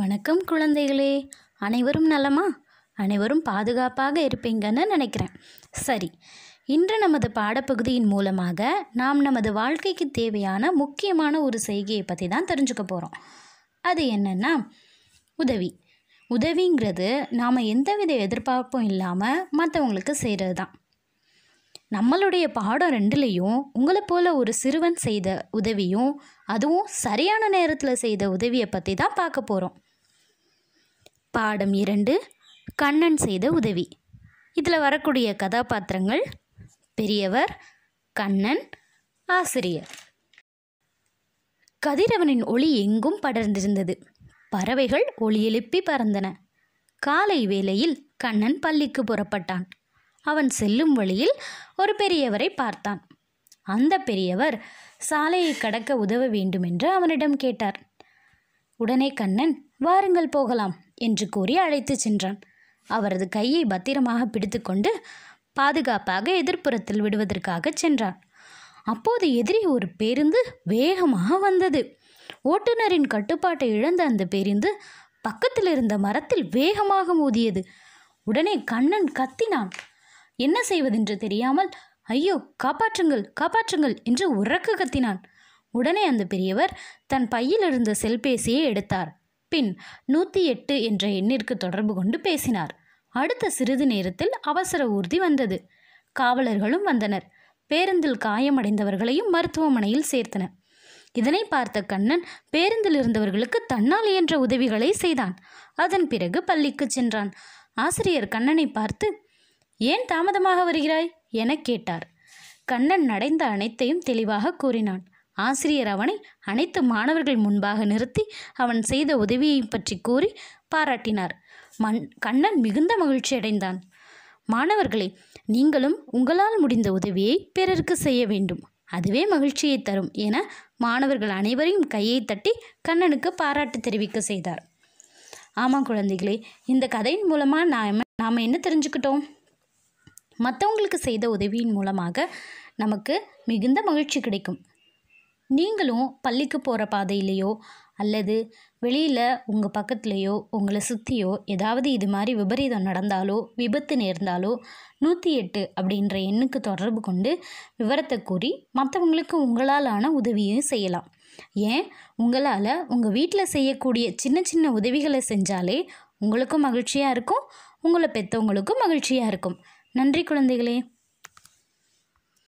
வணக்கம் குழந்தைகளே அனைவரும் நலமா அனைவரும் பாதுகாப்பாக இருப்பீங்கன்னு நினைக்கிறேன் சரி இன்று நமது பாடப்பகுதியின் மூலமாக நாம் நமது வாழ்க்கைக்கு தேவையான முக்கியமான ஒரு செய்கையை பற்றி தான் தெரிஞ்சுக்க போகிறோம் அது என்னென்னா உதவி உதவிங்கிறது நாம் எந்தவித எதிர்பார்ப்பும் இல்லாமல் மற்றவங்களுக்கு செய்கிறது தான் நம்மளுடைய பாடம் ரெண்டுலேயும் உங்களை போல் ஒரு சிறுவன் செய்த உதவியும் அதுவும் சரியான நேரத்தில் செய்த உதவியை பற்றி தான் பார்க்க போகிறோம் பாடம் இரண்டு கண்ணன் செய்த உதவி இதில் வரக்கூடிய கதாபாத்திரங்கள் பெரியவர் கண்ணன் ஆசிரியர் கதிரவனின் ஒளி எங்கும் படர்ந்திருந்தது பறவைகள் ஒளி எழுப்பி பறந்தன காலை வேளையில் கண்ணன் பள்ளிக்கு புறப்பட்டான் அவன் செல்லும் வழியில் ஒரு பெரியவரை பார்த்தான் அந்த பெரியவர் சாலையை கடக்க உதவ வேண்டுமென்று அவனிடம் கேட்டார் உடனே கண்ணன் வாருங்கள் போகலாம் என்று கூறி அழைத்து சென்றான் அவரது கையை பத்திரமாக பிடித்துக்கொண்டு பாதுகாப்பாக எதிர்ப்புறத்தில் விடுவதற்காக சென்றான் அப்போது எதிரி ஒரு பேருந்து வேகமாக வந்தது ஓட்டுநரின் கட்டுப்பாட்டை இழந்த அந்த பேருந்து பக்கத்தில் இருந்த மரத்தில் வேகமாக மோதியது உடனே கண்ணன் கத்தினான் என்ன செய்வதென்று தெரியாமல் ஐயோ காப்பாற்றுங்கள் காப்பாற்றுங்கள் என்று உறக்க கத்தினான் உடனே அந்த பெரியவர் தன் பையில் இருந்த செல்பேசியை எடுத்தார் பின் நூற்றி எட்டு என்ற எண்ணிற்கு தொடர்பு கொண்டு பேசினார் அடுத்த சிறிது நேரத்தில் அவசர ஊர்தி வந்தது காவலர்களும் வந்தனர் பேருந்தில் காயமடைந்தவர்களையும் மருத்துவமனையில் சேர்த்தன இதனை பார்த்த கண்ணன் பேருந்தில் இருந்தவர்களுக்கு தன்னால் இயன்ற உதவிகளை செய்தான் அதன் பிறகு பள்ளிக்கு சென்றான் ஆசிரியர் கண்ணனை பார்த்து ஏன் தாமதமாக வருகிறாய் என கேட்டார் கண்ணன் நடைந்த அனைத்தையும் தெளிவாக கூறினான் ஆசிரியர் அவனை அனைத்து மாணவர்கள் முன்பாக நிறுத்தி அவன் செய்த உதவியை பற்றி கூறி பாராட்டினார் மண் கண்ணன் மிகுந்த மகிழ்ச்சி அடைந்தான் மாணவர்களே நீங்களும் உங்களால் முடிந்த உதவியை பிறருக்கு செய்ய வேண்டும் அதுவே மகிழ்ச்சியை தரும் என மாணவர்கள் அனைவரையும் கையை தட்டி கண்ணனுக்கு பாராட்டு தெரிவிக்க செய்தார் ஆமாம் குழந்தைகளே இந்த கதையின் மூலமாக நாம் நாம் என்ன தெரிஞ்சுக்கிட்டோம் மற்றவங்களுக்கு செய்த உதவியின் மூலமாக நமக்கு மிகுந்த மகிழ்ச்சி கிடைக்கும் நீங்களும் பள்ளிக்கு போகிற பாதையிலையோ அல்லது வெளியில் உங்கள் பக்கத்துலேயோ உங்களை சுற்றியோ ஏதாவது இது மாதிரி விபரீதம் நடந்தாலோ விபத்து நேர்ந்தாலோ நூற்றி எட்டு அப்படின்ற எண்ணுக்கு தொடர்பு கொண்டு விவரத்தை கூறி மற்றவங்களுக்கு உங்களாலான உதவியும் செய்யலாம் ஏன் உங்களால் உங்கள் வீட்டில் செய்யக்கூடிய சின்ன சின்ன உதவிகளை செஞ்சாலே உங்களுக்கும் மகிழ்ச்சியாக இருக்கும் உங்களை பெற்றவங்களுக்கும் மகிழ்ச்சியாக இருக்கும் நன்றி குழந்தைகளே